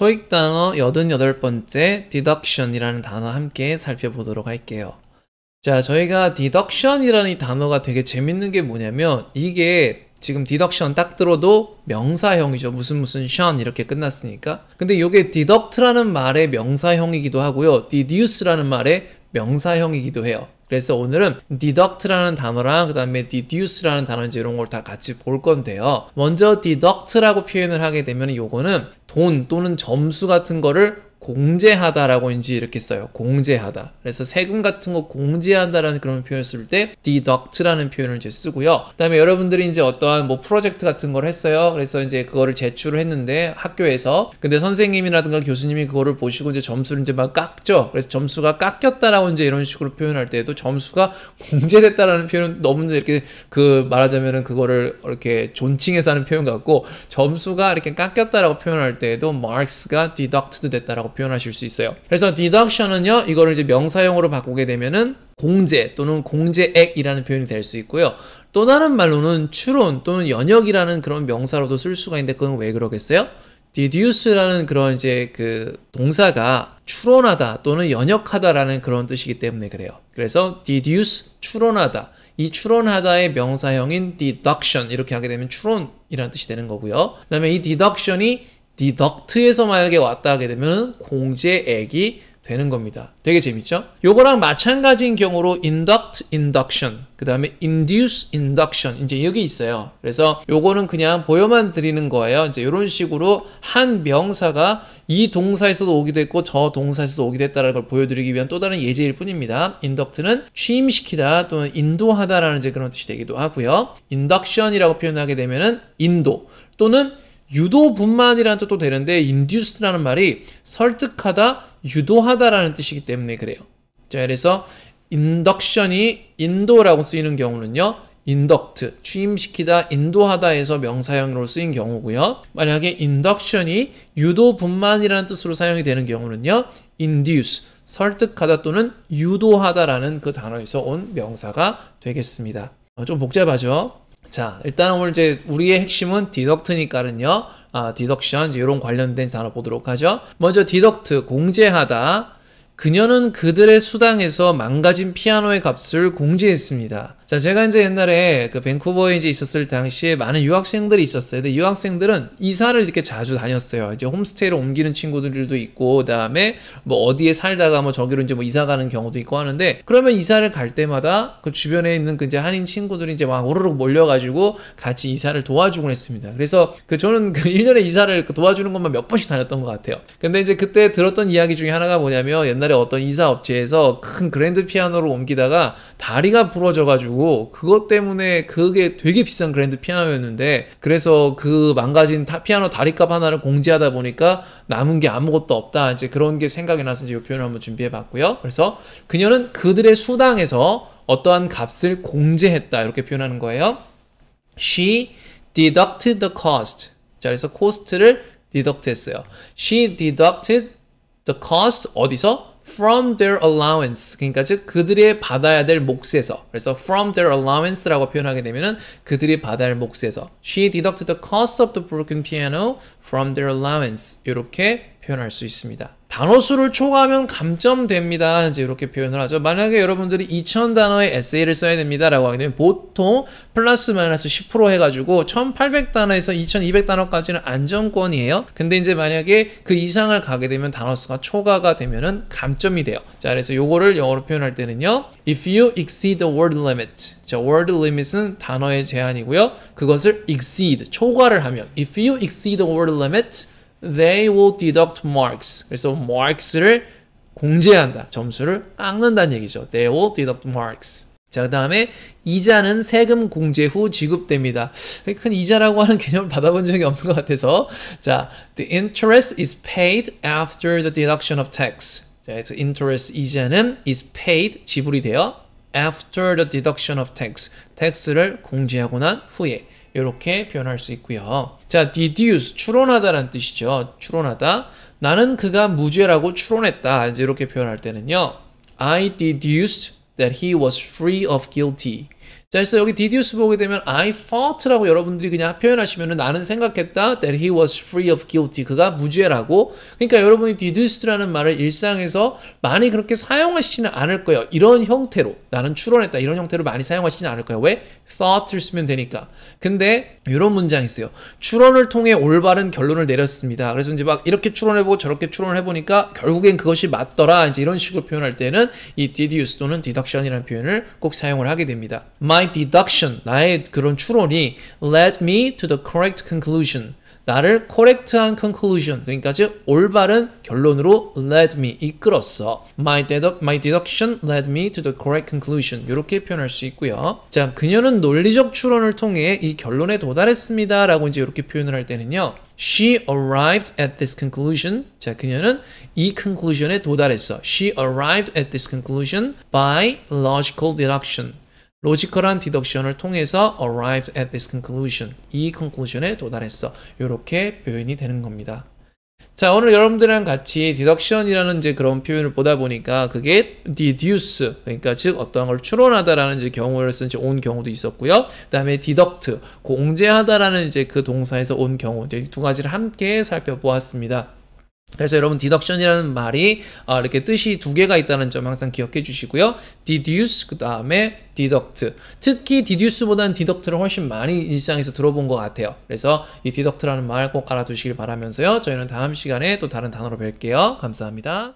토익 단어 88번째 deduction이라는 단어 함께 살펴보도록 할게요. 자, 저희가 deduction이라는 이 단어가 되게 재밌는 게 뭐냐면 이게 지금 deduction 딱 들어도 명사형이죠. 무슨 무슨 션 이렇게 끝났으니까. 근데 이게 deduct라는 말의 명사형이기도 하고요. deduce라는 말의 명사형이기도 해요. 그래서 오늘은 deduct라는 단어랑 그 다음에 deduce라는 단어인지 이런 걸 다 같이 볼 건데요. 먼저 deduct라고 표현을 하게 되면 요거는 돈 또는 점수 같은 거를 공제하다라고 인지 이렇게 써요. 공제하다. 그래서 세금 같은 거 공제한다라는 그런 표현을 쓸때 deduct라는 표현을 이제 쓰고요. 그다음에 여러분들이 이제 어떠한 뭐 프로젝트 같은 걸 했어요. 그래서 이제 그거를 제출을 했는데 학교에서 근데 선생님이라든가 교수님이 그거를 보시고 이제 점수를 이제 막 깎죠. 그래서 점수가 깎였다라고 이제 이런 식으로 표현할 때에도 점수가 공제됐다라는 표현은 너무 이렇게 그 말하자면은 그거를 이렇게 존칭해서 하는 표현 같고 점수가 이렇게 깎였다라고 표현할 때에도 marks가 deducted 됐다라고 라 표현하실 수 있어요 그래서 deduction은요 이거를 이제 명사형으로 바꾸게 되면은 공제 또는 공제액이라는 표현이 될 수 있고요 또 다른 말로는 추론 또는 연역이라는 그런 명사로도 쓸 수가 있는데 그건 왜 그러겠어요? deduce라는 그런 이제 그 동사가 추론하다 또는 연역하다라는 그런 뜻이기 때문에 그래요. 그래서 deduce 추론하다 이 추론하다의 명사형인 deduction 이렇게 하게 되면 추론이라는 뜻이 되는 거고요. 그다음에 이 deduction이 디덕트에서 네 만약에 왔다 하게 되면 공제액이 되는 겁니다. 되게 재밌죠? 요거랑 마찬가지인 경우로 induct induction 그 다음에 induce induction 이제 여기 있어요. 그래서 요거는 그냥 보여만 드리는 거예요. 이제 이런 식으로 한 명사가 이 동사에서도 오기도 했고 저 동사에서도 오기도 했다는 걸 보여드리기 위한 또 다른 예제일 뿐입니다. induct는 취임시키다 또는 인도하다라는 그런 뜻이 되기도 하고요. induction이라고 표현하게 되면은 인도 또는 유도분만이라는 뜻도 되는데 induced라는 말이 설득하다, 유도하다라는 뜻이기 때문에 그래요. 자, 그래서 인덕션이 인도라고 쓰이는 경우는요. 인덕트, 취임시키다, 인도하다에서 명사형으로 쓰인 경우고요. 만약에 인덕션이 유도분만이라는 뜻으로 사용이 되는 경우는요. induce, 설득하다 또는 유도하다라는 그 단어에서 온 명사가 되겠습니다. 어, 좀 복잡하죠? 자, 일단 오늘 이제 우리의 핵심은 디덕트니까는요. 아, 디덕션 이제 이런 관련된 단어 보도록 하죠. 먼저 디덕트 공제하다. 그녀는 그들의 수당에서 망가진 피아노의 값을 공제했습니다. 자, 제가 이제 옛날에 그 밴쿠버에 이제 있었을 당시에 많은 유학생들이 있었어요. 근데 유학생들은 이사를 이렇게 자주 다녔어요. 이제 홈스테이로 옮기는 친구들도 있고, 그 다음에 뭐 어디에 살다가 뭐 저기로 이제 뭐 이사 가는 경우도 있고 하는데, 그러면 이사를 갈 때마다 그 주변에 있는 그 이제 한인 친구들이 이제 막 오르륵 몰려가지고 같이 이사를 도와주곤 했습니다. 그래서 그 저는 그 1년에 이사를 그 도와주는 것만 몇 번씩 다녔던 것 같아요. 근데 이제 그때 들었던 이야기 중에 하나가 뭐냐면 옛날에 어떤 이사 업체에서 큰 그랜드 피아노를 옮기다가 다리가 부러져가지고 가지고 그것 때문에 그게 되게 비싼 그랜드 피아노였는데 그래서 그 망가진 피아노 다리값 하나를 공지하다 보니까 남은 게 아무것도 없다 이제 그런 게 생각이 나서 이제 이 표현을 한번 준비해 봤고요. 그래서 그녀는 그들의 수당에서 어떠한 값을 공제했다 이렇게 표현하는 거예요. She deducted the cost. 자, 그래서 c o s 를 deduct 했어요. She deducted the cost 어디서? from their allowance 그러니까 즉 그들의 받아야 될 몫에서 그래서 from their allowance라고 표현하게 되면은 그들이 받아야 할 몫에서 she deducted the cost of the broken piano from their allowance 이렇게 표현할 수 있습니다. 단어수를 초과하면 감점됩니다. 이제 이렇게 표현을 하죠. 만약에 여러분들이 2000단어의 에세이를 써야 됩니다. 라고 하게 되면 보통 플러스 마이너스 10% 해가지고 1800단어에서 2200단어까지는 안정권이에요. 근데 이제 만약에 그 이상을 가게 되면 단어수가 초과가 되면은 감점이 돼요. 자, 그래서 요거를 영어로 표현할 때는요. If you exceed the word limit. 자, word limit은 단어의 제한이고요. 그것을 exceed, 초과를 하면 If you exceed the word limit. they will deduct marks. 그래서 marks를 공제한다. 점수를 깎는다는 얘기죠. They will deduct marks. 자, 그 다음에 이자는 세금 공제 후 지급됩니다. 큰 이자라고 하는 개념을 받아본 적이 없는 것 같아서 자, the interest is paid after the deduction of tax. 자, 그래서 interest 이자는 is paid 지불이 되어 after the deduction of tax. 텍스 x 를 공제하고 난 후에 이렇게 표현할 수 있고요. 자, deduce, 추론하다라는 뜻이죠. 추론하다. 나는 그가 무죄라고 추론했다. 이제 이렇게 표현할 때는요. I deduced that he was free of guilty. 자, 그래서 여기 디디우스 보게 되면 I thought라고 여러분들이 그냥 표현하시면 나는 생각했다 that he was free of guilty 그가 무죄라고 그러니까 여러분이 d e d u c e 라는 말을 일상에서 많이 그렇게 사용하시지는 않을 거예요. 이런 형태로 나는 추론했다 이런 형태로 많이 사용하시지는 않을 거예요. 왜? thought를 쓰면 되니까. 근데 이런 문장이 있어요. 추론을 통해 올바른 결론을 내렸습니다. 그래서 이제 막 이렇게 추론해보고 저렇게 추론해보니까 을 결국엔 그것이 맞더라 이제 이런 식으로 표현할 때는 이 deduce 또는 deduction이라는 표현을 꼭 사용을 하게 됩니다. My my deduction, 나의 그런 추론이 led me to the correct conclusion. 나를 correct한 conclusion, 그러니까 즉 올바른 결론으로 led me, 이끌었어. My, dedu my deduction led me to the correct conclusion. 이렇게 표현할 수 있고요. 자, 그녀는 논리적 추론을 통해 이 결론에 도달했습니다. 라고 이제 이렇게 표현을 할 때는요. She arrived at this conclusion. 자, 그녀는 이 conclusion에 도달했어. She arrived at this conclusion by logical deduction. 로지컬한 디덕션을 통해서 arrived at this conclusion. 이 conclusion에 도달했어. 이렇게 표현이 되는 겁니다. 자, 오늘 여러분들이랑 같이 deduction이라는 이제 그런 표현을 보다 보니까 그게 deduce, 그러니까 즉 어떠한 걸 추론하다라는 이제 경우를 쓴 이제 온 경우도 있었고요. 그다음에 deduct, 공제하다라는 이제 그 동사에서 온 경우 이제 두 가지를 함께 살펴보았습니다. 그래서 여러분 디덕션이라는 말이 어, 이렇게 뜻이 두 개가 있다는 점 항상 기억해 주시고요. deduce 그 다음에 deduct 특히 deduce보다는 deduct를 훨씬 많이 일상에서 들어본 것 같아요. 그래서 이 deduct라는 말 꼭 알아두시길 바라면서요. 저희는 다음 시간에 또 다른 단어로 뵐게요. 감사합니다.